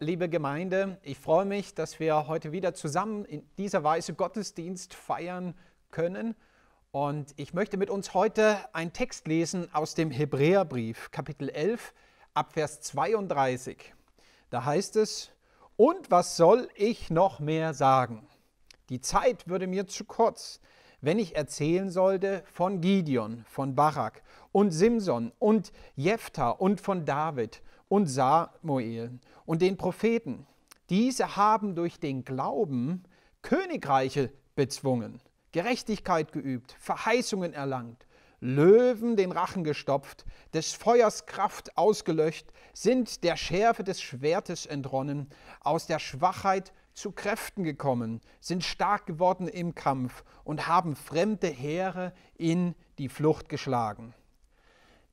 liebe Gemeinde. Ich freue mich, dass wir heute wieder zusammen in dieser Weise Gottesdienst feiern können. Und ich möchte mit uns heute einen Text lesen aus dem Hebräerbrief, Kapitel 11, Abvers 32. Da heißt es, und was soll ich noch mehr sagen? Die Zeit würde mir zu kurz, wenn ich erzählen sollte von Gideon, von Barak und Simson und Jephthah und von David und Samuel und den Propheten. Diese haben durch den Glauben Königreiche bezwungen, Gerechtigkeit geübt, Verheißungen erlangt, Löwen den Rachen gestopft, des Feuers Kraft ausgelöscht, sind der Schärfe des Schwertes entronnen, aus der Schwachheit zu Kräften gekommen, sind stark geworden im Kampf und haben fremde Heere in die Flucht geschlagen.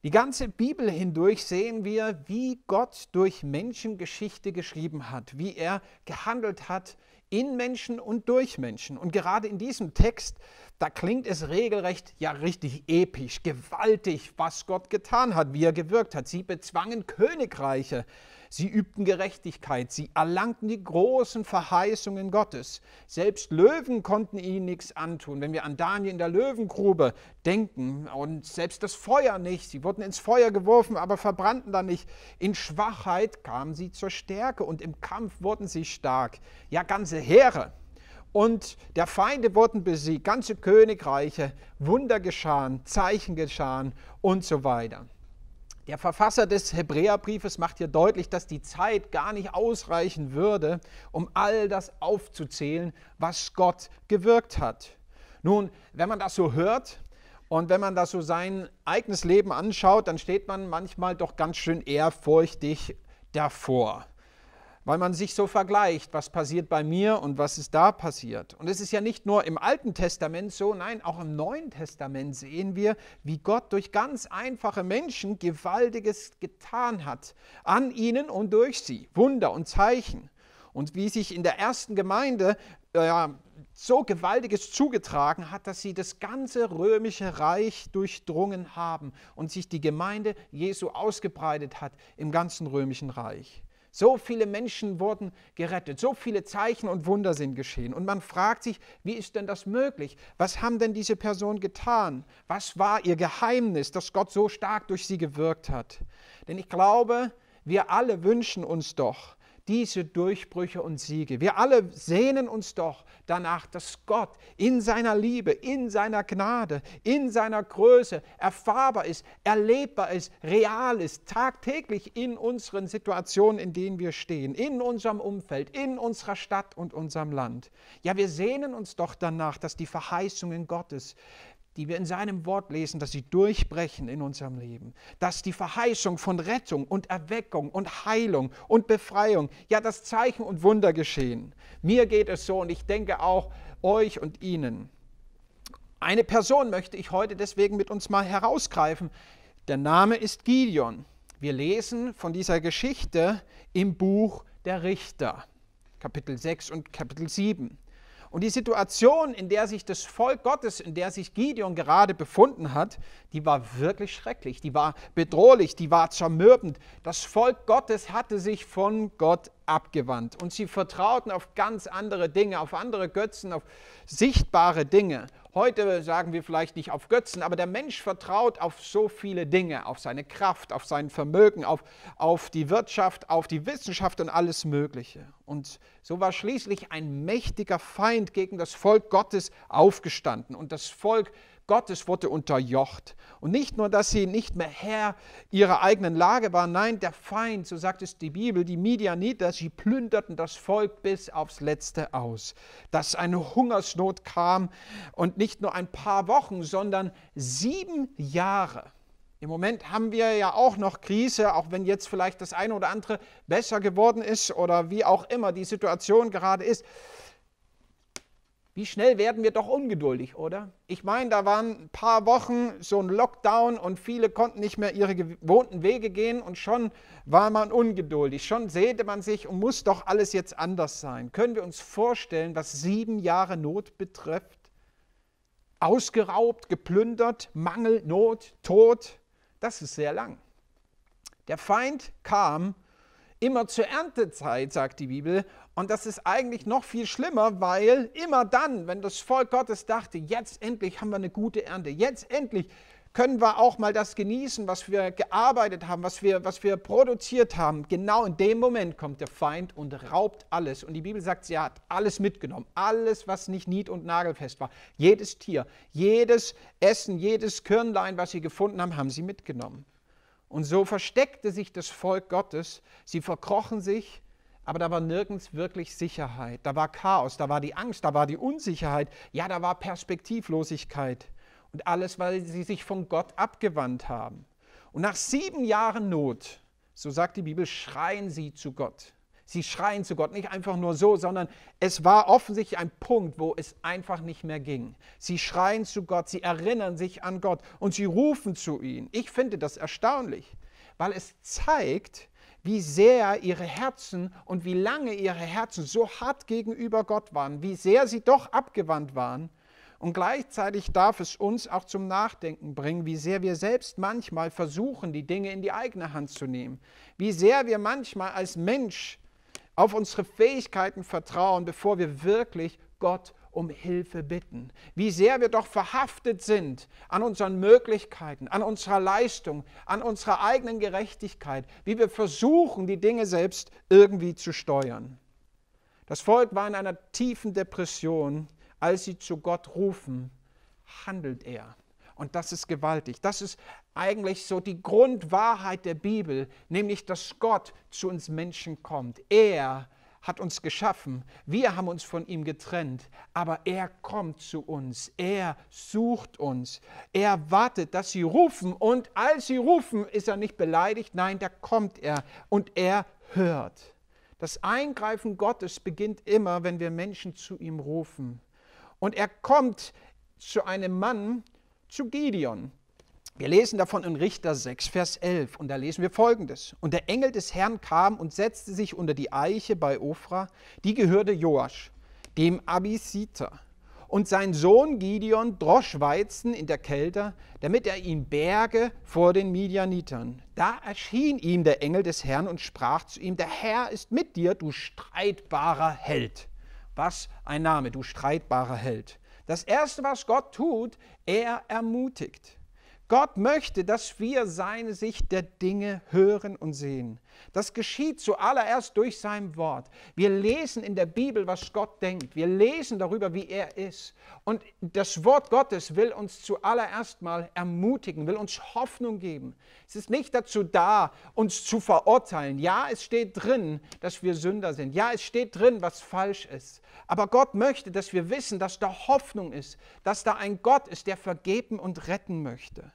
Die ganze Bibel hindurch sehen wir, wie Gott durch Menschengeschichte geschrieben hat, wie er gehandelt hat in Menschen und durch Menschen. Und gerade in diesem Text, da klingt es regelrecht, ja richtig episch, gewaltig, was Gott getan hat, wie er gewirkt hat. Sie bezwangen Königreiche, Sie übten Gerechtigkeit, sie erlangten die großen Verheißungen Gottes. Selbst Löwen konnten ihnen nichts antun. Wenn wir an Daniel in der Löwengrube denken und selbst das Feuer nicht, sie wurden ins Feuer geworfen, aber verbrannten dann nicht. In Schwachheit kamen sie zur Stärke und im Kampf wurden sie stark. Ja, ganze Heere und der Feinde wurden besiegt, ganze Königreiche, Wunder geschahen, Zeichen geschahen und so weiter. Der Verfasser des Hebräerbriefes macht hier deutlich, dass die Zeit gar nicht ausreichen würde, um all das aufzuzählen, was Gott gewirkt hat. Nun, wenn man das so hört und wenn man das so sein eigenes Leben anschaut, dann steht man manchmal doch ganz schön ehrfurchtig davor weil man sich so vergleicht, was passiert bei mir und was ist da passiert. Und es ist ja nicht nur im Alten Testament so, nein, auch im Neuen Testament sehen wir, wie Gott durch ganz einfache Menschen Gewaltiges getan hat, an ihnen und durch sie, Wunder und Zeichen. Und wie sich in der ersten Gemeinde äh, so Gewaltiges zugetragen hat, dass sie das ganze römische Reich durchdrungen haben und sich die Gemeinde Jesu ausgebreitet hat im ganzen römischen Reich. So viele Menschen wurden gerettet, so viele Zeichen und Wunder sind geschehen. Und man fragt sich, wie ist denn das möglich? Was haben denn diese Personen getan? Was war ihr Geheimnis, dass Gott so stark durch sie gewirkt hat? Denn ich glaube, wir alle wünschen uns doch, diese Durchbrüche und Siege. Wir alle sehnen uns doch danach, dass Gott in seiner Liebe, in seiner Gnade, in seiner Größe erfahrbar ist, erlebbar ist, real ist, tagtäglich in unseren Situationen, in denen wir stehen, in unserem Umfeld, in unserer Stadt und unserem Land. Ja, wir sehnen uns doch danach, dass die Verheißungen Gottes die wir in seinem Wort lesen, dass sie durchbrechen in unserem Leben, dass die Verheißung von Rettung und Erweckung und Heilung und Befreiung, ja, das Zeichen und Wunder geschehen. Mir geht es so und ich denke auch euch und ihnen. Eine Person möchte ich heute deswegen mit uns mal herausgreifen. Der Name ist Gideon. Wir lesen von dieser Geschichte im Buch der Richter, Kapitel 6 und Kapitel 7. Und die Situation, in der sich das Volk Gottes, in der sich Gideon gerade befunden hat, die war wirklich schrecklich, die war bedrohlich, die war zermürbend. Das Volk Gottes hatte sich von Gott abgewandt. Und sie vertrauten auf ganz andere Dinge, auf andere Götzen, auf sichtbare Dinge. Heute sagen wir vielleicht nicht auf Götzen, aber der Mensch vertraut auf so viele Dinge, auf seine Kraft, auf sein Vermögen, auf, auf die Wirtschaft, auf die Wissenschaft und alles Mögliche. Und so war schließlich ein mächtiger Feind gegen das Volk Gottes aufgestanden. Und das Volk Gottes Gottes wurde unterjocht. Und nicht nur, dass sie nicht mehr Herr ihrer eigenen Lage waren, nein, der Feind, so sagt es die Bibel, die Midianiter, sie plünderten das Volk bis aufs Letzte aus. Dass eine Hungersnot kam und nicht nur ein paar Wochen, sondern sieben Jahre. Im Moment haben wir ja auch noch Krise, auch wenn jetzt vielleicht das eine oder andere besser geworden ist oder wie auch immer die Situation gerade ist. Wie schnell werden wir doch ungeduldig, oder? Ich meine, da waren ein paar Wochen so ein Lockdown und viele konnten nicht mehr ihre gewohnten Wege gehen und schon war man ungeduldig. Schon sehnte man sich und oh, muss doch alles jetzt anders sein. Können wir uns vorstellen, was sieben Jahre Not betrifft? Ausgeraubt, geplündert, Mangel, Not, Tod. Das ist sehr lang. Der Feind kam immer zur Erntezeit, sagt die Bibel, und das ist eigentlich noch viel schlimmer, weil immer dann, wenn das Volk Gottes dachte, jetzt endlich haben wir eine gute Ernte, jetzt endlich können wir auch mal das genießen, was wir gearbeitet haben, was wir, was wir produziert haben. Genau in dem Moment kommt der Feind und raubt alles. Und die Bibel sagt, sie hat alles mitgenommen. Alles, was nicht nied- und nagelfest war. Jedes Tier, jedes Essen, jedes Körnlein, was sie gefunden haben, haben sie mitgenommen. Und so versteckte sich das Volk Gottes. Sie verkrochen sich aber da war nirgends wirklich Sicherheit. Da war Chaos, da war die Angst, da war die Unsicherheit, ja, da war Perspektivlosigkeit. Und alles, weil sie sich von Gott abgewandt haben. Und nach sieben Jahren Not, so sagt die Bibel, schreien sie zu Gott. Sie schreien zu Gott, nicht einfach nur so, sondern es war offensichtlich ein Punkt, wo es einfach nicht mehr ging. Sie schreien zu Gott, sie erinnern sich an Gott und sie rufen zu ihm. Ich finde das erstaunlich, weil es zeigt, wie sehr ihre Herzen und wie lange ihre Herzen so hart gegenüber Gott waren, wie sehr sie doch abgewandt waren. Und gleichzeitig darf es uns auch zum Nachdenken bringen, wie sehr wir selbst manchmal versuchen, die Dinge in die eigene Hand zu nehmen, wie sehr wir manchmal als Mensch auf unsere Fähigkeiten vertrauen, bevor wir wirklich Gott um Hilfe bitten. Wie sehr wir doch verhaftet sind an unseren Möglichkeiten, an unserer Leistung, an unserer eigenen Gerechtigkeit, wie wir versuchen, die Dinge selbst irgendwie zu steuern. Das Volk war in einer tiefen Depression. Als sie zu Gott rufen, handelt er. Und das ist gewaltig. Das ist eigentlich so die Grundwahrheit der Bibel, nämlich dass Gott zu uns Menschen kommt. Er hat uns geschaffen, wir haben uns von ihm getrennt, aber er kommt zu uns, er sucht uns, er wartet, dass sie rufen und als sie rufen, ist er nicht beleidigt, nein, da kommt er und er hört. Das Eingreifen Gottes beginnt immer, wenn wir Menschen zu ihm rufen. Und er kommt zu einem Mann, zu Gideon. Wir lesen davon in Richter 6, Vers 11 und da lesen wir folgendes. Und der Engel des Herrn kam und setzte sich unter die Eiche bei Ophra, die gehörte Joasch, dem Abisiter. Und sein Sohn Gideon drosch Weizen in der Kälte, damit er ihn berge vor den Midianitern. Da erschien ihm der Engel des Herrn und sprach zu ihm, der Herr ist mit dir, du streitbarer Held. Was ein Name, du streitbarer Held. Das Erste, was Gott tut, er ermutigt. Gott möchte, dass wir seine Sicht der Dinge hören und sehen. Das geschieht zuallererst durch sein Wort. Wir lesen in der Bibel, was Gott denkt. Wir lesen darüber, wie er ist. Und das Wort Gottes will uns zuallererst mal ermutigen, will uns Hoffnung geben. Es ist nicht dazu da, uns zu verurteilen. Ja, es steht drin, dass wir Sünder sind. Ja, es steht drin, was falsch ist. Aber Gott möchte, dass wir wissen, dass da Hoffnung ist, dass da ein Gott ist, der vergeben und retten möchte.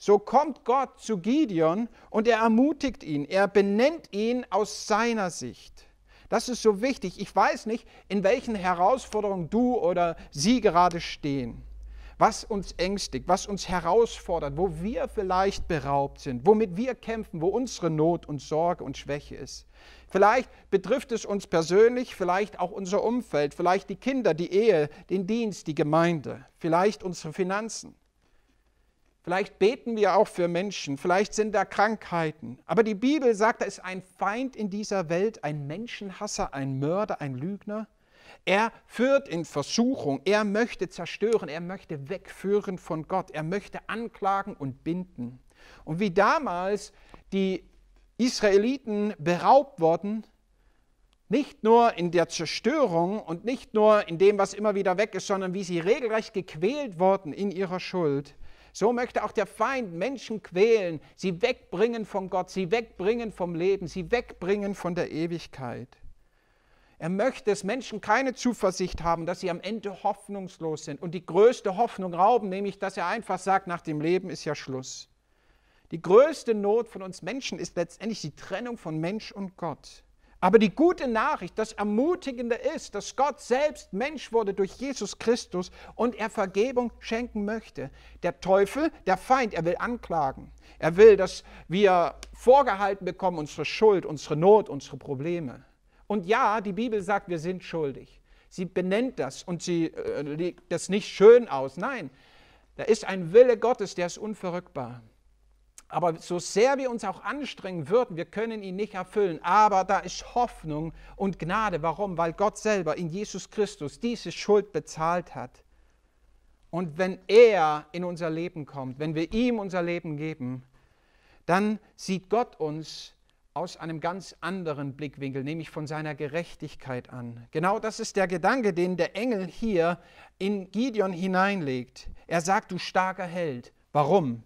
So kommt Gott zu Gideon und er ermutigt ihn, er benennt ihn aus seiner Sicht. Das ist so wichtig. Ich weiß nicht, in welchen Herausforderungen du oder sie gerade stehen, was uns ängstigt, was uns herausfordert, wo wir vielleicht beraubt sind, womit wir kämpfen, wo unsere Not und Sorge und Schwäche ist. Vielleicht betrifft es uns persönlich, vielleicht auch unser Umfeld, vielleicht die Kinder, die Ehe, den Dienst, die Gemeinde, vielleicht unsere Finanzen. Vielleicht beten wir auch für Menschen, vielleicht sind da Krankheiten. Aber die Bibel sagt, da ist ein Feind in dieser Welt, ein Menschenhasser, ein Mörder, ein Lügner. Er führt in Versuchung, er möchte zerstören, er möchte wegführen von Gott, er möchte anklagen und binden. Und wie damals die Israeliten beraubt wurden, nicht nur in der Zerstörung und nicht nur in dem, was immer wieder weg ist, sondern wie sie regelrecht gequält wurden in ihrer Schuld, so möchte auch der Feind Menschen quälen, sie wegbringen von Gott, sie wegbringen vom Leben, sie wegbringen von der Ewigkeit. Er möchte, dass Menschen keine Zuversicht haben, dass sie am Ende hoffnungslos sind und die größte Hoffnung rauben, nämlich dass er einfach sagt, nach dem Leben ist ja Schluss. Die größte Not von uns Menschen ist letztendlich die Trennung von Mensch und Gott. Aber die gute Nachricht, das Ermutigende ist, dass Gott selbst Mensch wurde durch Jesus Christus und er Vergebung schenken möchte. Der Teufel, der Feind, er will anklagen. Er will, dass wir vorgehalten bekommen unsere Schuld, unsere Not, unsere Probleme. Und ja, die Bibel sagt, wir sind schuldig. Sie benennt das und sie äh, legt das nicht schön aus. Nein, da ist ein Wille Gottes, der ist unverrückbar. Aber so sehr wir uns auch anstrengen würden, wir können ihn nicht erfüllen. Aber da ist Hoffnung und Gnade. Warum? Weil Gott selber in Jesus Christus diese Schuld bezahlt hat. Und wenn er in unser Leben kommt, wenn wir ihm unser Leben geben, dann sieht Gott uns aus einem ganz anderen Blickwinkel, nämlich von seiner Gerechtigkeit an. Genau das ist der Gedanke, den der Engel hier in Gideon hineinlegt. Er sagt, du starker Held. Warum?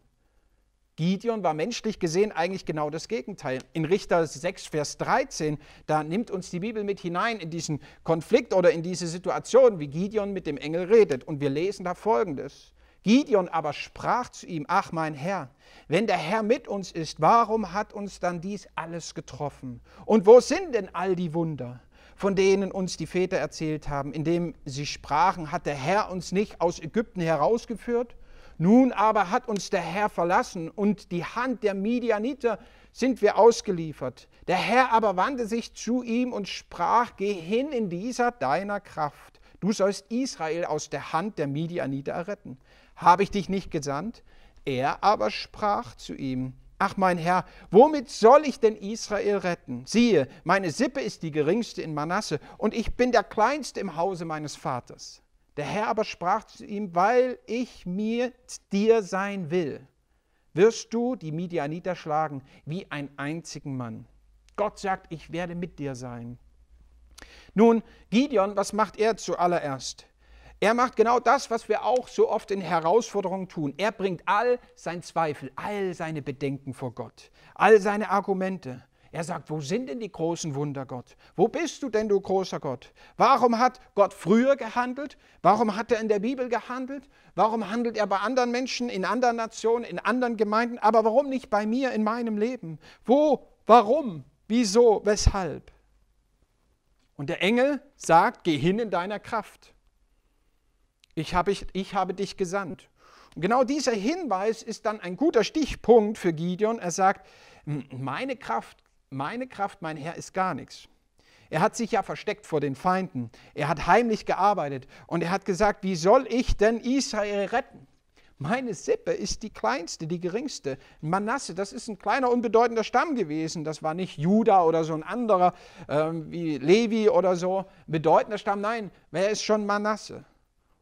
Gideon war menschlich gesehen eigentlich genau das Gegenteil. In Richter 6, Vers 13, da nimmt uns die Bibel mit hinein in diesen Konflikt oder in diese Situation, wie Gideon mit dem Engel redet. Und wir lesen da Folgendes. Gideon aber sprach zu ihm, ach mein Herr, wenn der Herr mit uns ist, warum hat uns dann dies alles getroffen? Und wo sind denn all die Wunder? von denen uns die Väter erzählt haben, indem sie sprachen, hat der Herr uns nicht aus Ägypten herausgeführt? Nun aber hat uns der Herr verlassen und die Hand der Midianiter sind wir ausgeliefert. Der Herr aber wandte sich zu ihm und sprach, geh hin in dieser deiner Kraft. Du sollst Israel aus der Hand der Midianiter erretten. Habe ich dich nicht gesandt? Er aber sprach zu ihm, Ach mein Herr, womit soll ich denn Israel retten? Siehe, meine Sippe ist die geringste in Manasse und ich bin der kleinste im Hause meines Vaters. Der Herr aber sprach zu ihm, weil ich mit dir sein will, wirst du die Midianiter schlagen wie einen einzigen Mann. Gott sagt, ich werde mit dir sein. Nun, Gideon, was macht er zuallererst? Er macht genau das, was wir auch so oft in Herausforderungen tun. Er bringt all sein Zweifel, all seine Bedenken vor Gott, all seine Argumente. Er sagt, wo sind denn die großen Wunder, Gott? Wo bist du denn, du großer Gott? Warum hat Gott früher gehandelt? Warum hat er in der Bibel gehandelt? Warum handelt er bei anderen Menschen, in anderen Nationen, in anderen Gemeinden? Aber warum nicht bei mir, in meinem Leben? Wo, warum, wieso, weshalb? Und der Engel sagt, geh hin in deiner Kraft. Ich habe, ich, ich habe dich gesandt. Und genau dieser Hinweis ist dann ein guter Stichpunkt für Gideon. Er sagt, meine Kraft meine Kraft, mein Herr ist gar nichts. Er hat sich ja versteckt vor den Feinden. Er hat heimlich gearbeitet und er hat gesagt, wie soll ich denn Israel retten? Meine Sippe ist die kleinste, die geringste. Manasse, das ist ein kleiner, unbedeutender Stamm gewesen. Das war nicht Juda oder so ein anderer äh, wie Levi oder so. Bedeutender Stamm, nein, wer ist schon Manasse?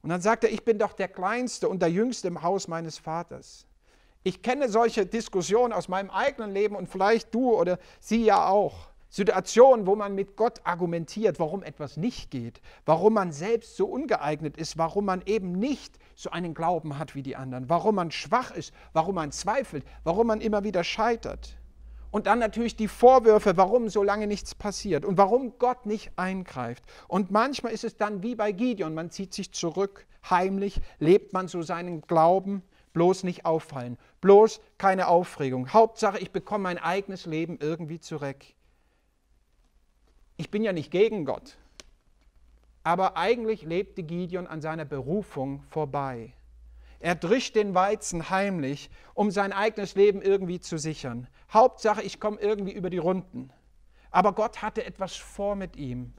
Und dann sagt er, ich bin doch der kleinste und der jüngste im Haus meines Vaters. Ich kenne solche Diskussionen aus meinem eigenen Leben und vielleicht du oder sie ja auch. Situationen, wo man mit Gott argumentiert, warum etwas nicht geht, warum man selbst so ungeeignet ist, warum man eben nicht so einen Glauben hat wie die anderen, warum man schwach ist, warum man zweifelt, warum man immer wieder scheitert. Und dann natürlich die Vorwürfe, warum so lange nichts passiert und warum Gott nicht eingreift. Und manchmal ist es dann wie bei Gideon, man zieht sich zurück, heimlich lebt man so seinen Glauben, bloß nicht auffallen. Bloß keine Aufregung. Hauptsache, ich bekomme mein eigenes Leben irgendwie zurück. Ich bin ja nicht gegen Gott. Aber eigentlich lebte Gideon an seiner Berufung vorbei. Er drischt den Weizen heimlich, um sein eigenes Leben irgendwie zu sichern. Hauptsache, ich komme irgendwie über die Runden. Aber Gott hatte etwas vor mit ihm.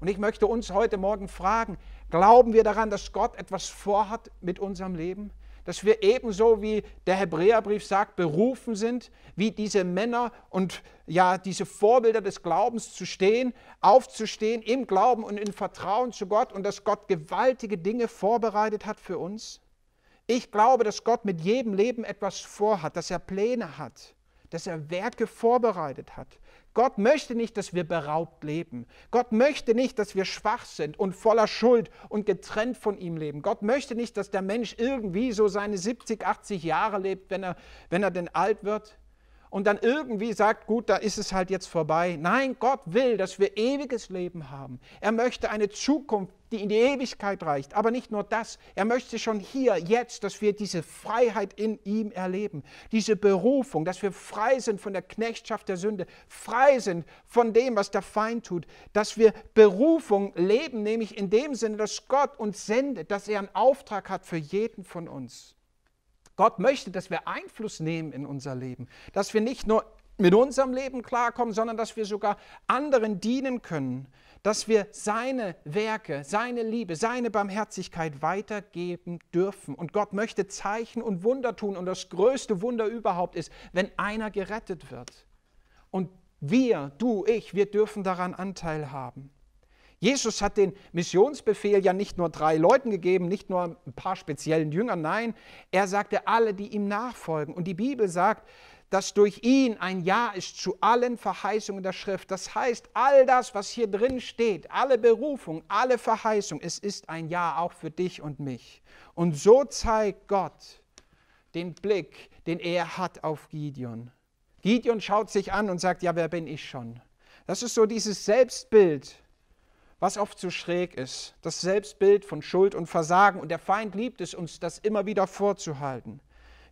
Und ich möchte uns heute Morgen fragen, glauben wir daran, dass Gott etwas vorhat mit unserem Leben? dass wir ebenso wie der Hebräerbrief sagt, berufen sind, wie diese Männer und ja, diese Vorbilder des Glaubens zu stehen, aufzustehen im Glauben und in Vertrauen zu Gott und dass Gott gewaltige Dinge vorbereitet hat für uns. Ich glaube, dass Gott mit jedem Leben etwas vorhat, dass er Pläne hat, dass er Werke vorbereitet hat. Gott möchte nicht, dass wir beraubt leben. Gott möchte nicht, dass wir schwach sind und voller Schuld und getrennt von ihm leben. Gott möchte nicht, dass der Mensch irgendwie so seine 70, 80 Jahre lebt, wenn er, wenn er denn alt wird und dann irgendwie sagt, gut, da ist es halt jetzt vorbei. Nein, Gott will, dass wir ewiges Leben haben. Er möchte eine Zukunft, die in die Ewigkeit reicht. Aber nicht nur das, er möchte schon hier, jetzt, dass wir diese Freiheit in ihm erleben, diese Berufung, dass wir frei sind von der Knechtschaft der Sünde, frei sind von dem, was der Feind tut, dass wir Berufung leben, nämlich in dem Sinne, dass Gott uns sendet, dass er einen Auftrag hat für jeden von uns. Gott möchte, dass wir Einfluss nehmen in unser Leben, dass wir nicht nur mit unserem Leben klarkommen, sondern dass wir sogar anderen dienen können, dass wir seine Werke, seine Liebe, seine Barmherzigkeit weitergeben dürfen. Und Gott möchte Zeichen und Wunder tun. Und das größte Wunder überhaupt ist, wenn einer gerettet wird. Und wir, du, ich, wir dürfen daran Anteil haben. Jesus hat den Missionsbefehl ja nicht nur drei Leuten gegeben, nicht nur ein paar speziellen Jüngern, nein, er sagte alle, die ihm nachfolgen. Und die Bibel sagt, dass durch ihn ein Ja ist zu allen Verheißungen der Schrift. Das heißt, all das, was hier drin steht, alle Berufung, alle Verheißung, es ist ein Ja auch für dich und mich. Und so zeigt Gott den Blick, den er hat auf Gideon. Gideon schaut sich an und sagt, ja, wer bin ich schon? Das ist so dieses Selbstbild, was oft so schräg ist. Das Selbstbild von Schuld und Versagen. Und der Feind liebt es uns, das immer wieder vorzuhalten.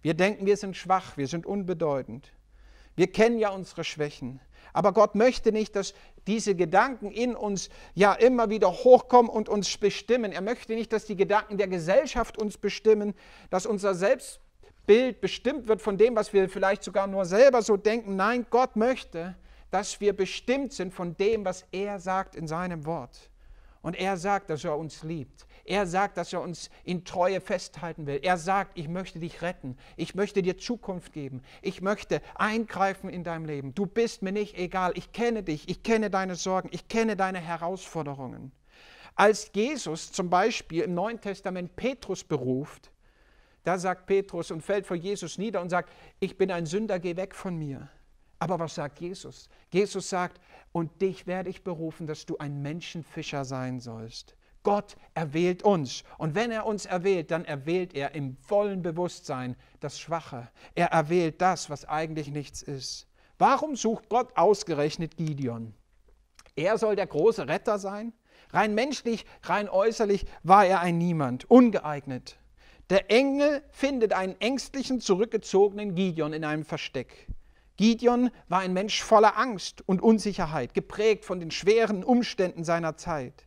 Wir denken, wir sind schwach, wir sind unbedeutend. Wir kennen ja unsere Schwächen. Aber Gott möchte nicht, dass diese Gedanken in uns ja immer wieder hochkommen und uns bestimmen. Er möchte nicht, dass die Gedanken der Gesellschaft uns bestimmen, dass unser Selbstbild bestimmt wird von dem, was wir vielleicht sogar nur selber so denken. Nein, Gott möchte, dass wir bestimmt sind von dem, was er sagt in seinem Wort. Und er sagt, dass er uns liebt. Er sagt, dass er uns in Treue festhalten will. Er sagt, ich möchte dich retten. Ich möchte dir Zukunft geben. Ich möchte eingreifen in deinem Leben. Du bist mir nicht egal. Ich kenne dich. Ich kenne deine Sorgen. Ich kenne deine Herausforderungen. Als Jesus zum Beispiel im Neuen Testament Petrus beruft, da sagt Petrus und fällt vor Jesus nieder und sagt, ich bin ein Sünder, geh weg von mir. Aber was sagt Jesus? Jesus sagt, und dich werde ich berufen, dass du ein Menschenfischer sein sollst. Gott erwählt uns. Und wenn er uns erwählt, dann erwählt er im vollen Bewusstsein das Schwache. Er erwählt das, was eigentlich nichts ist. Warum sucht Gott ausgerechnet Gideon? Er soll der große Retter sein? Rein menschlich, rein äußerlich war er ein Niemand, ungeeignet. Der Engel findet einen ängstlichen, zurückgezogenen Gideon in einem Versteck. Gideon war ein Mensch voller Angst und Unsicherheit, geprägt von den schweren Umständen seiner Zeit.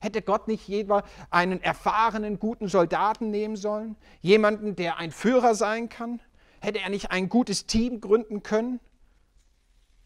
Hätte Gott nicht jeder einen erfahrenen, guten Soldaten nehmen sollen? Jemanden, der ein Führer sein kann? Hätte er nicht ein gutes Team gründen können?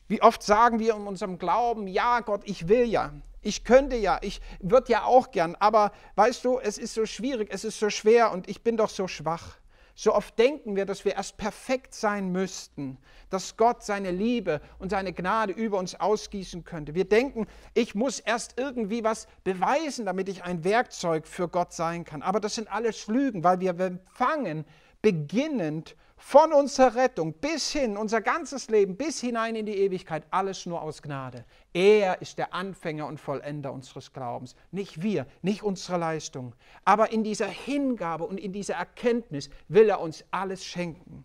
Wie oft sagen wir in unserem Glauben, ja Gott, ich will ja, ich könnte ja, ich würde ja auch gern, aber weißt du, es ist so schwierig, es ist so schwer und ich bin doch so schwach. So oft denken wir, dass wir erst perfekt sein müssten, dass Gott seine Liebe und seine Gnade über uns ausgießen könnte. Wir denken, ich muss erst irgendwie was beweisen, damit ich ein Werkzeug für Gott sein kann. Aber das sind alles Lügen, weil wir empfangen beginnend von unserer Rettung bis hin, unser ganzes Leben, bis hinein in die Ewigkeit, alles nur aus Gnade. Er ist der Anfänger und Vollender unseres Glaubens, nicht wir, nicht unsere Leistung. Aber in dieser Hingabe und in dieser Erkenntnis will er uns alles schenken.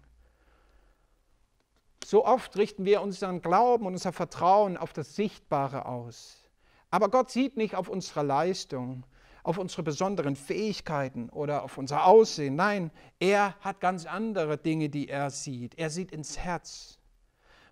So oft richten wir unseren Glauben und unser Vertrauen auf das Sichtbare aus. Aber Gott sieht nicht auf unsere Leistung, auf unsere besonderen Fähigkeiten oder auf unser Aussehen. Nein, er hat ganz andere Dinge, die er sieht. Er sieht ins Herz.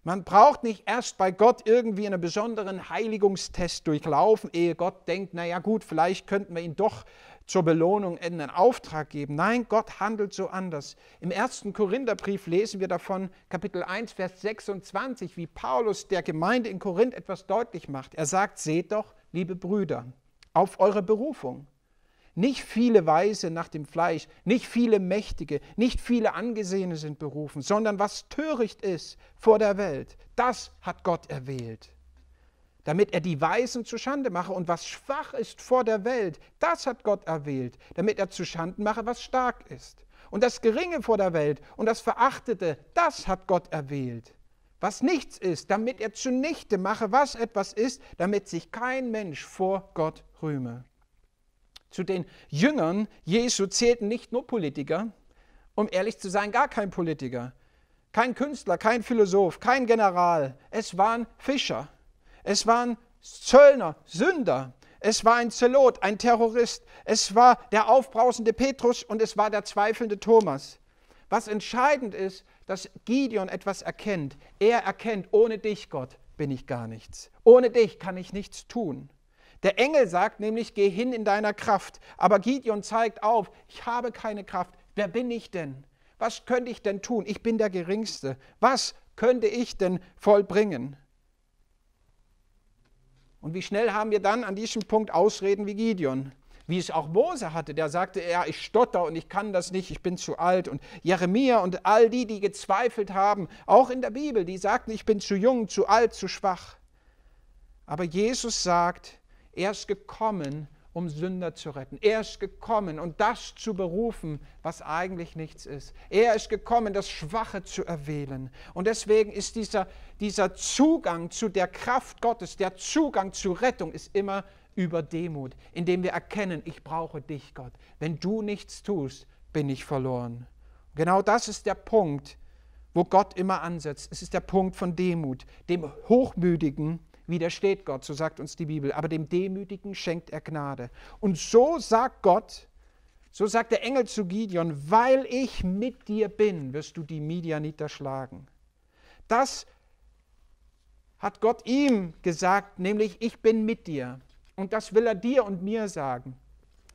Man braucht nicht erst bei Gott irgendwie einen besonderen Heiligungstest durchlaufen, ehe Gott denkt, naja gut, vielleicht könnten wir ihn doch zur Belohnung einen Auftrag geben. Nein, Gott handelt so anders. Im ersten Korintherbrief lesen wir davon, Kapitel 1, Vers 26, wie Paulus der Gemeinde in Korinth etwas deutlich macht. Er sagt, seht doch, liebe Brüder, auf eure Berufung. Nicht viele Weise nach dem Fleisch, nicht viele Mächtige, nicht viele Angesehene sind berufen, sondern was töricht ist vor der Welt, das hat Gott erwählt. Damit er die Weisen zuschande mache und was schwach ist vor der Welt, das hat Gott erwählt, damit er zuschanden mache, was stark ist. Und das Geringe vor der Welt und das Verachtete, das hat Gott erwählt, was nichts ist, damit er zunichte mache, was etwas ist, damit sich kein Mensch vor Gott rühme. Zu den Jüngern Jesu zählten nicht nur Politiker, um ehrlich zu sein, gar kein Politiker, kein Künstler, kein Philosoph, kein General. Es waren Fischer, es waren Zöllner, Sünder, es war ein Zelot, ein Terrorist, es war der aufbrausende Petrus und es war der zweifelnde Thomas. Was entscheidend ist, dass Gideon etwas erkennt. Er erkennt, ohne dich, Gott, bin ich gar nichts. Ohne dich kann ich nichts tun. Der Engel sagt nämlich, geh hin in deiner Kraft. Aber Gideon zeigt auf, ich habe keine Kraft. Wer bin ich denn? Was könnte ich denn tun? Ich bin der Geringste. Was könnte ich denn vollbringen? Und wie schnell haben wir dann an diesem Punkt Ausreden wie Gideon? wie es auch Mose hatte, der sagte, ja, ich stotter und ich kann das nicht, ich bin zu alt. Und Jeremia und all die, die gezweifelt haben, auch in der Bibel, die sagten, ich bin zu jung, zu alt, zu schwach. Aber Jesus sagt, er ist gekommen, um Sünder zu retten. Er ist gekommen um das zu berufen, was eigentlich nichts ist. Er ist gekommen, das Schwache zu erwählen. Und deswegen ist dieser, dieser Zugang zu der Kraft Gottes, der Zugang zur Rettung, ist immer über Demut, indem wir erkennen, ich brauche dich, Gott. Wenn du nichts tust, bin ich verloren. Genau das ist der Punkt, wo Gott immer ansetzt. Es ist der Punkt von Demut. Dem Hochmütigen widersteht Gott, so sagt uns die Bibel, aber dem Demütigen schenkt er Gnade. Und so sagt Gott, so sagt der Engel zu Gideon, weil ich mit dir bin, wirst du die Midianiter schlagen. Das hat Gott ihm gesagt, nämlich ich bin mit dir. Und das will er dir und mir sagen.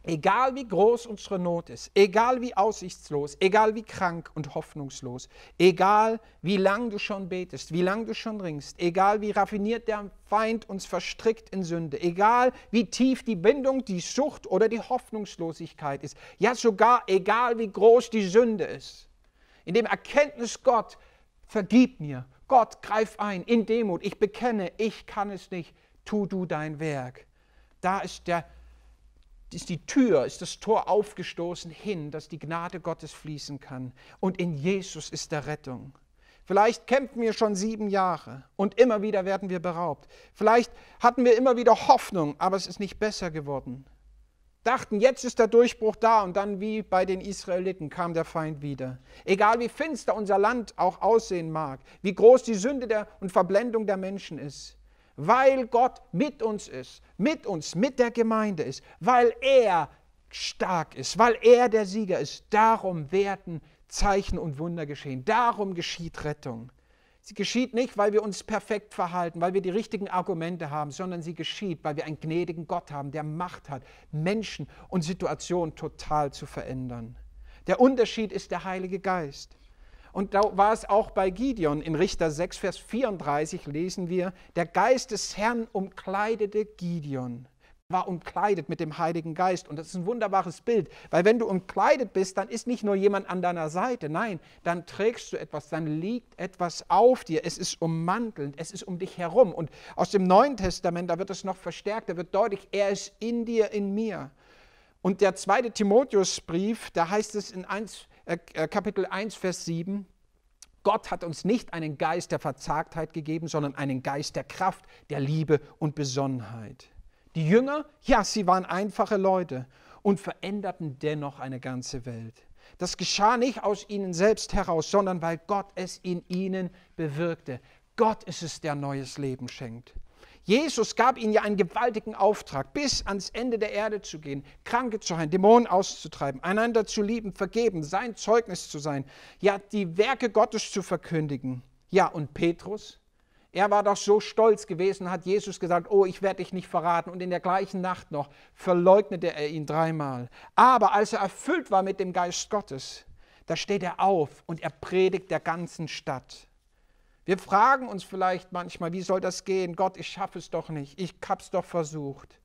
Egal wie groß unsere Not ist, egal wie aussichtslos, egal wie krank und hoffnungslos, egal wie lang du schon betest, wie lang du schon ringst, egal wie raffiniert der Feind uns verstrickt in Sünde, egal wie tief die Bindung, die Sucht oder die Hoffnungslosigkeit ist, ja sogar egal wie groß die Sünde ist. In dem Erkenntnis Gott, vergib mir, Gott, greif ein, in Demut, ich bekenne, ich kann es nicht, tu du dein Werk da ist, der, ist die Tür, ist das Tor aufgestoßen hin, dass die Gnade Gottes fließen kann. Und in Jesus ist der Rettung. Vielleicht kämpfen wir schon sieben Jahre und immer wieder werden wir beraubt. Vielleicht hatten wir immer wieder Hoffnung, aber es ist nicht besser geworden. Dachten, jetzt ist der Durchbruch da und dann wie bei den Israeliten kam der Feind wieder. Egal wie finster unser Land auch aussehen mag, wie groß die Sünde der und Verblendung der Menschen ist, weil Gott mit uns ist, mit uns, mit der Gemeinde ist, weil er stark ist, weil er der Sieger ist. Darum werden Zeichen und Wunder geschehen. Darum geschieht Rettung. Sie geschieht nicht, weil wir uns perfekt verhalten, weil wir die richtigen Argumente haben, sondern sie geschieht, weil wir einen gnädigen Gott haben, der Macht hat, Menschen und Situationen total zu verändern. Der Unterschied ist der Heilige Geist. Und da war es auch bei Gideon. In Richter 6, Vers 34 lesen wir, der Geist des Herrn umkleidete Gideon war umkleidet mit dem Heiligen Geist. Und das ist ein wunderbares Bild, weil wenn du umkleidet bist, dann ist nicht nur jemand an deiner Seite, nein, dann trägst du etwas, dann liegt etwas auf dir, es ist ummantelnd, es ist um dich herum. Und aus dem Neuen Testament, da wird es noch verstärkt, da wird deutlich, er ist in dir, in mir. Und der zweite Timotheusbrief, da heißt es in 1, äh, äh, Kapitel 1, Vers 7, Gott hat uns nicht einen Geist der Verzagtheit gegeben, sondern einen Geist der Kraft, der Liebe und Besonnenheit. Die Jünger, ja, sie waren einfache Leute und veränderten dennoch eine ganze Welt. Das geschah nicht aus ihnen selbst heraus, sondern weil Gott es in ihnen bewirkte. Gott ist es, der neues Leben schenkt. Jesus gab ihnen ja einen gewaltigen Auftrag, bis ans Ende der Erde zu gehen, Kranke zu heilen, Dämonen auszutreiben, einander zu lieben, vergeben, sein Zeugnis zu sein, ja, die Werke Gottes zu verkündigen. Ja, und Petrus? Er war doch so stolz gewesen, hat Jesus gesagt, oh, ich werde dich nicht verraten. Und in der gleichen Nacht noch verleugnete er ihn dreimal. Aber als er erfüllt war mit dem Geist Gottes, da steht er auf und er predigt der ganzen Stadt. Wir fragen uns vielleicht manchmal, wie soll das gehen? Gott, ich schaffe es doch nicht. Ich hab's doch versucht.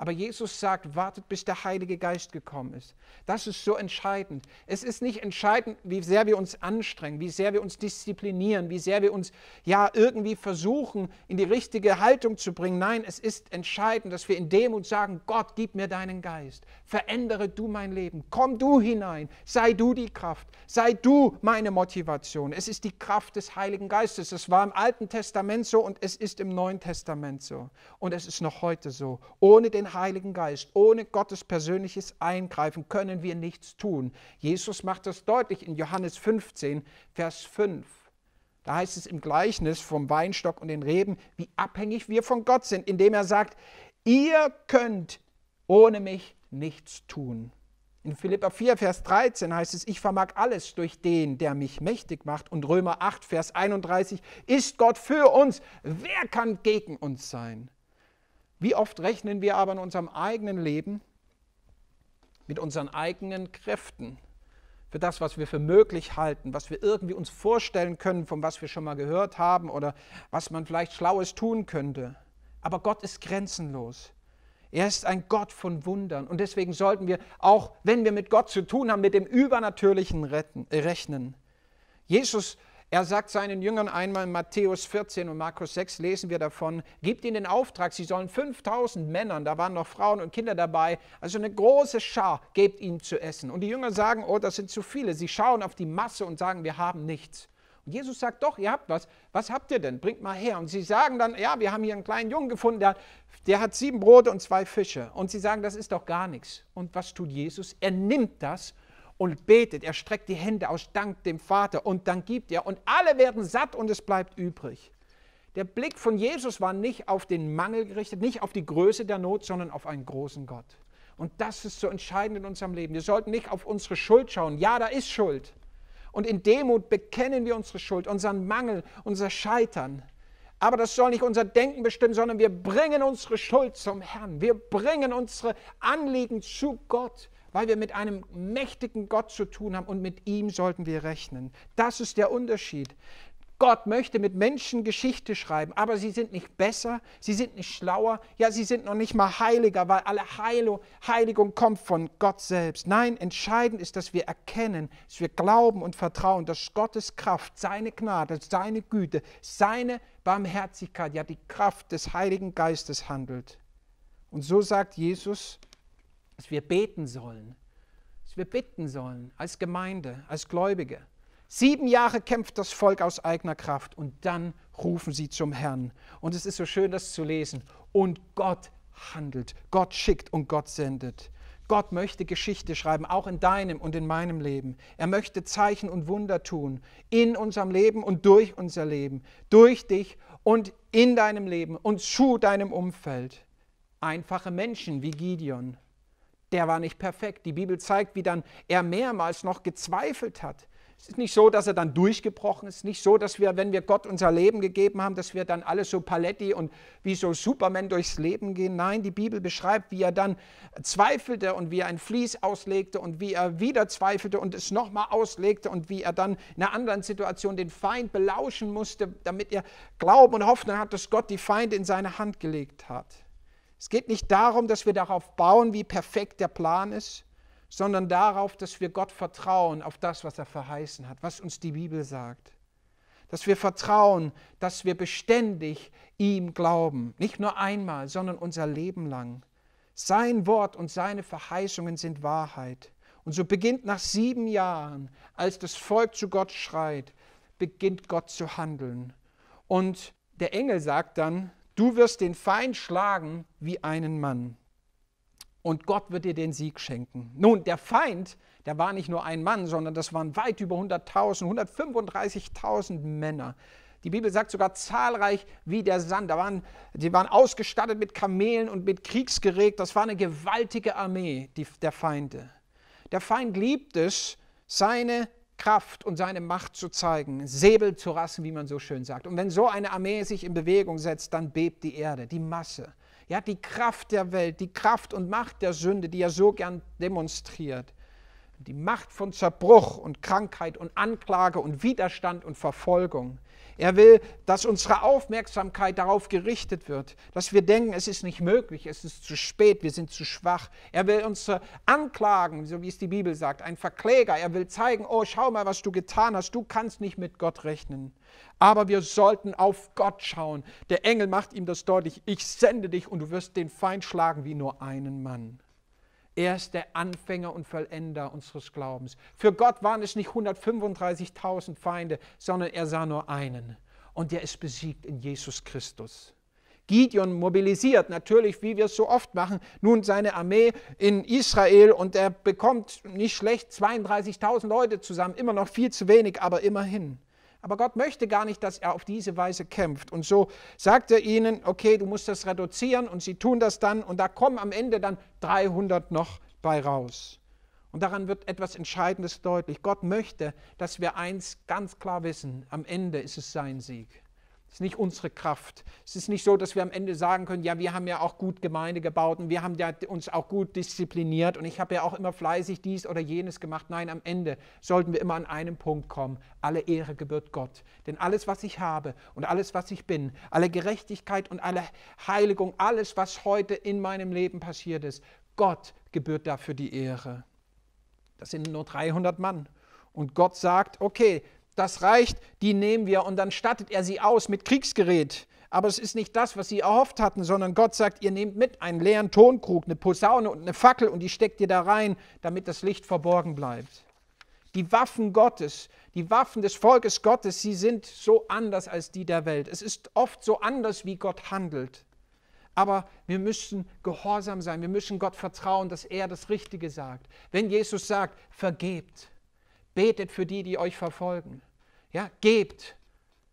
Aber Jesus sagt, wartet, bis der Heilige Geist gekommen ist. Das ist so entscheidend. Es ist nicht entscheidend, wie sehr wir uns anstrengen, wie sehr wir uns disziplinieren, wie sehr wir uns ja irgendwie versuchen, in die richtige Haltung zu bringen. Nein, es ist entscheidend, dass wir in dem und sagen, Gott, gib mir deinen Geist. Verändere du mein Leben. Komm du hinein. Sei du die Kraft. Sei du meine Motivation. Es ist die Kraft des Heiligen Geistes. Das war im Alten Testament so und es ist im Neuen Testament so. Und es ist noch heute so. Ohne den Heiligen Geist, ohne Gottes persönliches Eingreifen können wir nichts tun. Jesus macht das deutlich in Johannes 15, Vers 5. Da heißt es im Gleichnis vom Weinstock und den Reben, wie abhängig wir von Gott sind, indem er sagt, ihr könnt ohne mich nichts tun. In Philippa 4, Vers 13 heißt es, ich vermag alles durch den, der mich mächtig macht. Und Römer 8, Vers 31, ist Gott für uns, wer kann gegen uns sein? Wie oft rechnen wir aber in unserem eigenen Leben mit unseren eigenen Kräften, für das, was wir für möglich halten, was wir irgendwie uns vorstellen können, von was wir schon mal gehört haben oder was man vielleicht Schlaues tun könnte. Aber Gott ist grenzenlos. Er ist ein Gott von Wundern. Und deswegen sollten wir, auch wenn wir mit Gott zu tun haben, mit dem Übernatürlichen retten, äh, rechnen. Jesus er sagt seinen Jüngern einmal in Matthäus 14 und Markus 6 lesen wir davon, gibt ihnen den Auftrag, sie sollen 5000 Männern, da waren noch Frauen und Kinder dabei, also eine große Schar, gebt ihnen zu essen. Und die Jünger sagen, oh, das sind zu viele. Sie schauen auf die Masse und sagen, wir haben nichts. Und Jesus sagt, doch, ihr habt was. Was habt ihr denn? Bringt mal her. Und sie sagen dann, ja, wir haben hier einen kleinen Jungen gefunden, der, der hat sieben Brote und zwei Fische. Und sie sagen, das ist doch gar nichts. Und was tut Jesus? Er nimmt das und betet. Er streckt die Hände aus Dank dem Vater und dann gibt er. Und alle werden satt und es bleibt übrig. Der Blick von Jesus war nicht auf den Mangel gerichtet, nicht auf die Größe der Not, sondern auf einen großen Gott. Und das ist so entscheidend in unserem Leben. Wir sollten nicht auf unsere Schuld schauen. Ja, da ist Schuld. Und in Demut bekennen wir unsere Schuld, unseren Mangel, unser Scheitern. Aber das soll nicht unser Denken bestimmen, sondern wir bringen unsere Schuld zum Herrn. Wir bringen unsere Anliegen zu Gott weil wir mit einem mächtigen Gott zu tun haben und mit ihm sollten wir rechnen. Das ist der Unterschied. Gott möchte mit Menschen Geschichte schreiben, aber sie sind nicht besser, sie sind nicht schlauer, ja, sie sind noch nicht mal heiliger, weil alle Heilo, Heiligung kommt von Gott selbst. Nein, entscheidend ist, dass wir erkennen, dass wir glauben und vertrauen, dass Gottes Kraft, seine Gnade, seine Güte, seine Barmherzigkeit, ja, die Kraft des Heiligen Geistes handelt. Und so sagt Jesus, dass wir beten sollen, dass wir bitten sollen als Gemeinde, als Gläubige. Sieben Jahre kämpft das Volk aus eigener Kraft und dann rufen sie zum Herrn. Und es ist so schön, das zu lesen. Und Gott handelt, Gott schickt und Gott sendet. Gott möchte Geschichte schreiben, auch in deinem und in meinem Leben. Er möchte Zeichen und Wunder tun in unserem Leben und durch unser Leben, durch dich und in deinem Leben und zu deinem Umfeld. Einfache Menschen wie Gideon, der war nicht perfekt. Die Bibel zeigt, wie dann er mehrmals noch gezweifelt hat. Es ist nicht so, dass er dann durchgebrochen ist. Nicht so, dass wir, wenn wir Gott unser Leben gegeben haben, dass wir dann alle so paletti und wie so Superman durchs Leben gehen. Nein, die Bibel beschreibt, wie er dann zweifelte und wie er ein Vlies auslegte und wie er wieder zweifelte und es nochmal auslegte und wie er dann in einer anderen Situation den Feind belauschen musste, damit er Glauben und Hoffnung hat, dass Gott die Feinde in seine Hand gelegt hat. Es geht nicht darum, dass wir darauf bauen, wie perfekt der Plan ist, sondern darauf, dass wir Gott vertrauen auf das, was er verheißen hat, was uns die Bibel sagt. Dass wir vertrauen, dass wir beständig ihm glauben. Nicht nur einmal, sondern unser Leben lang. Sein Wort und seine Verheißungen sind Wahrheit. Und so beginnt nach sieben Jahren, als das Volk zu Gott schreit, beginnt Gott zu handeln. Und der Engel sagt dann, Du wirst den Feind schlagen wie einen Mann. Und Gott wird dir den Sieg schenken. Nun, der Feind, der war nicht nur ein Mann, sondern das waren weit über 100.000, 135.000 Männer. Die Bibel sagt sogar zahlreich wie der Sand. Da waren, die waren ausgestattet mit Kamelen und mit Kriegsgerät. Das war eine gewaltige Armee die, der Feinde. Der Feind liebt es, seine Kraft und seine Macht zu zeigen, Säbel zu rassen, wie man so schön sagt. Und wenn so eine Armee sich in Bewegung setzt, dann bebt die Erde, die Masse. Ja, die Kraft der Welt, die Kraft und Macht der Sünde, die er so gern demonstriert. Die Macht von Zerbruch und Krankheit und Anklage und Widerstand und Verfolgung. Er will, dass unsere Aufmerksamkeit darauf gerichtet wird, dass wir denken, es ist nicht möglich, es ist zu spät, wir sind zu schwach. Er will uns äh, anklagen, so wie es die Bibel sagt, ein Verkläger. Er will zeigen, oh, schau mal, was du getan hast, du kannst nicht mit Gott rechnen. Aber wir sollten auf Gott schauen. Der Engel macht ihm das deutlich, ich sende dich und du wirst den Feind schlagen wie nur einen Mann. Er ist der Anfänger und Vollender unseres Glaubens. Für Gott waren es nicht 135.000 Feinde, sondern er sah nur einen. Und der ist besiegt in Jesus Christus. Gideon mobilisiert natürlich, wie wir es so oft machen, nun seine Armee in Israel und er bekommt nicht schlecht 32.000 Leute zusammen, immer noch viel zu wenig, aber immerhin. Aber Gott möchte gar nicht, dass er auf diese Weise kämpft. Und so sagt er ihnen, okay, du musst das reduzieren und sie tun das dann und da kommen am Ende dann 300 noch bei raus. Und daran wird etwas Entscheidendes deutlich. Gott möchte, dass wir eins ganz klar wissen, am Ende ist es sein Sieg. Es ist nicht unsere Kraft. Es ist nicht so, dass wir am Ende sagen können, ja, wir haben ja auch gut Gemeinde gebaut und wir haben ja uns auch gut diszipliniert und ich habe ja auch immer fleißig dies oder jenes gemacht. Nein, am Ende sollten wir immer an einem Punkt kommen. Alle Ehre gebührt Gott. Denn alles, was ich habe und alles, was ich bin, alle Gerechtigkeit und alle Heiligung, alles, was heute in meinem Leben passiert ist, Gott gebührt dafür die Ehre. Das sind nur 300 Mann. Und Gott sagt, okay, das reicht, die nehmen wir und dann stattet er sie aus mit Kriegsgerät. Aber es ist nicht das, was sie erhofft hatten, sondern Gott sagt, ihr nehmt mit einen leeren Tonkrug, eine Posaune und eine Fackel und die steckt ihr da rein, damit das Licht verborgen bleibt. Die Waffen Gottes, die Waffen des Volkes Gottes, sie sind so anders als die der Welt. Es ist oft so anders, wie Gott handelt. Aber wir müssen gehorsam sein, wir müssen Gott vertrauen, dass er das Richtige sagt. Wenn Jesus sagt, vergebt, betet für die, die euch verfolgen, ja, gebt,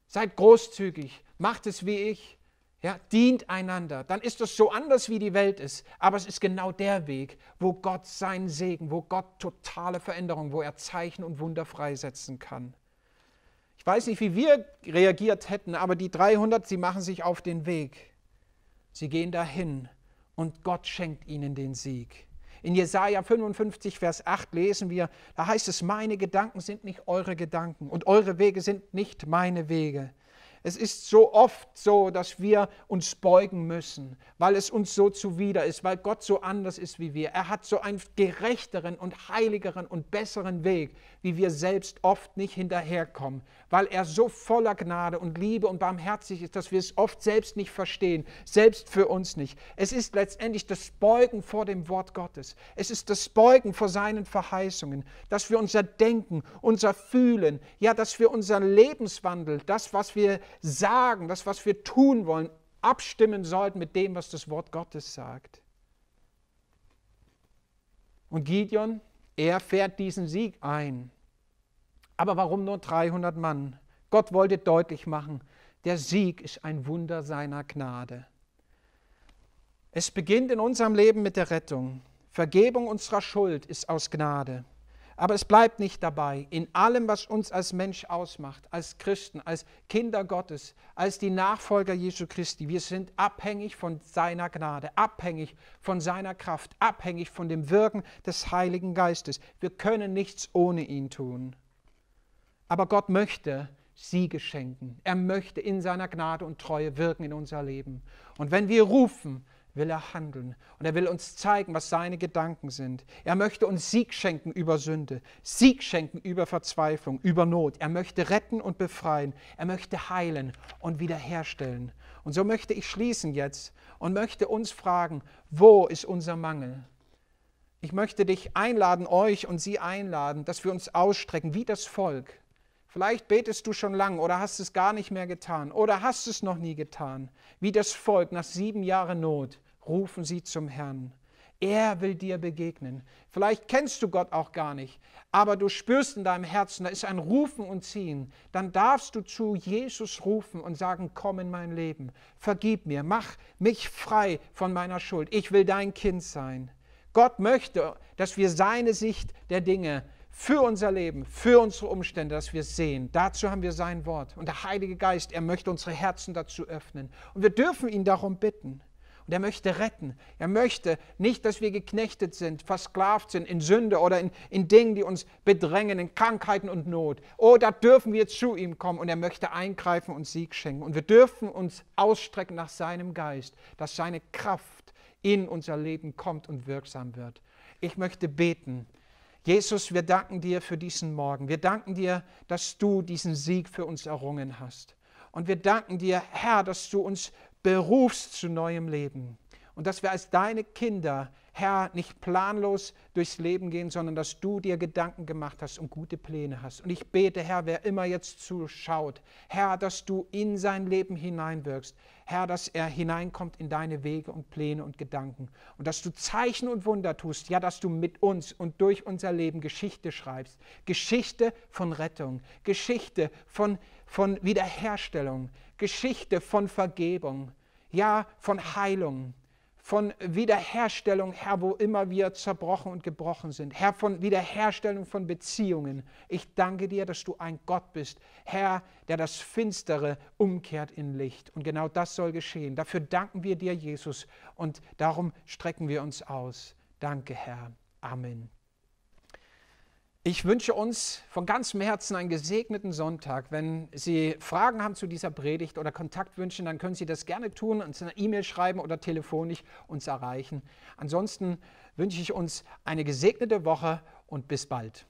seid großzügig, macht es wie ich, ja, dient einander. Dann ist das so anders, wie die Welt ist. Aber es ist genau der Weg, wo Gott seinen Segen, wo Gott totale Veränderung, wo er Zeichen und Wunder freisetzen kann. Ich weiß nicht, wie wir reagiert hätten, aber die 300, sie machen sich auf den Weg. Sie gehen dahin und Gott schenkt ihnen den Sieg. In Jesaja 55, Vers 8 lesen wir, da heißt es, meine Gedanken sind nicht eure Gedanken und eure Wege sind nicht meine Wege. Es ist so oft so, dass wir uns beugen müssen, weil es uns so zuwider ist, weil Gott so anders ist wie wir. Er hat so einen gerechteren und heiligeren und besseren Weg, wie wir selbst oft nicht hinterherkommen, weil er so voller Gnade und Liebe und barmherzig ist, dass wir es oft selbst nicht verstehen, selbst für uns nicht. Es ist letztendlich das Beugen vor dem Wort Gottes. Es ist das Beugen vor seinen Verheißungen, dass wir unser Denken, unser Fühlen, ja, dass wir unseren Lebenswandel, das, was wir sagen, das, was wir tun wollen, abstimmen sollten mit dem, was das Wort Gottes sagt. Und Gideon, er fährt diesen Sieg ein. Aber warum nur 300 Mann? Gott wollte deutlich machen, der Sieg ist ein Wunder seiner Gnade. Es beginnt in unserem Leben mit der Rettung. Vergebung unserer Schuld ist aus Gnade. Aber es bleibt nicht dabei. In allem, was uns als Mensch ausmacht, als Christen, als Kinder Gottes, als die Nachfolger Jesu Christi, wir sind abhängig von seiner Gnade, abhängig von seiner Kraft, abhängig von dem Wirken des Heiligen Geistes. Wir können nichts ohne ihn tun. Aber Gott möchte, Siege schenken. Er möchte in seiner Gnade und Treue wirken in unser Leben. Und wenn wir rufen, will er handeln. Und er will uns zeigen, was seine Gedanken sind. Er möchte uns Sieg schenken über Sünde, Sieg schenken über Verzweiflung, über Not. Er möchte retten und befreien. Er möchte heilen und wiederherstellen. Und so möchte ich schließen jetzt und möchte uns fragen, wo ist unser Mangel? Ich möchte dich einladen, euch und sie einladen, dass wir uns ausstrecken wie das Volk. Vielleicht betest du schon lang oder hast es gar nicht mehr getan oder hast es noch nie getan, wie das Volk nach sieben Jahren Not rufen sie zum Herrn. Er will dir begegnen. Vielleicht kennst du Gott auch gar nicht, aber du spürst in deinem Herzen, da ist ein Rufen und Ziehen. Dann darfst du zu Jesus rufen und sagen, komm in mein Leben, vergib mir, mach mich frei von meiner Schuld. Ich will dein Kind sein. Gott möchte, dass wir seine Sicht der Dinge für unser Leben, für unsere Umstände, dass wir sehen. Dazu haben wir sein Wort. Und der Heilige Geist, er möchte unsere Herzen dazu öffnen. Und wir dürfen ihn darum bitten. Und er möchte retten. Er möchte nicht, dass wir geknechtet sind, versklavt sind in Sünde oder in, in Dingen, die uns bedrängen, in Krankheiten und Not. Oh, da dürfen wir zu ihm kommen und er möchte eingreifen und Sieg schenken. Und wir dürfen uns ausstrecken nach seinem Geist, dass seine Kraft in unser Leben kommt und wirksam wird. Ich möchte beten. Jesus, wir danken dir für diesen Morgen. Wir danken dir, dass du diesen Sieg für uns errungen hast. Und wir danken dir, Herr, dass du uns berufst zu neuem Leben. Und dass wir als deine Kinder, Herr, nicht planlos durchs Leben gehen, sondern dass du dir Gedanken gemacht hast und gute Pläne hast. Und ich bete, Herr, wer immer jetzt zuschaut, Herr, dass du in sein Leben hineinwirkst. Herr, dass er hineinkommt in deine Wege und Pläne und Gedanken. Und dass du Zeichen und Wunder tust. Ja, dass du mit uns und durch unser Leben Geschichte schreibst. Geschichte von Rettung. Geschichte von, von Wiederherstellung. Geschichte von Vergebung ja von Heilung, von Wiederherstellung, Herr, wo immer wir zerbrochen und gebrochen sind. Herr, von Wiederherstellung von Beziehungen. Ich danke dir, dass du ein Gott bist, Herr, der das Finstere umkehrt in Licht. Und genau das soll geschehen. Dafür danken wir dir, Jesus, und darum strecken wir uns aus. Danke, Herr. Amen. Ich wünsche uns von ganzem Herzen einen gesegneten Sonntag. Wenn Sie Fragen haben zu dieser Predigt oder Kontakt wünschen, dann können Sie das gerne tun, uns eine E-Mail schreiben oder telefonisch uns erreichen. Ansonsten wünsche ich uns eine gesegnete Woche und bis bald.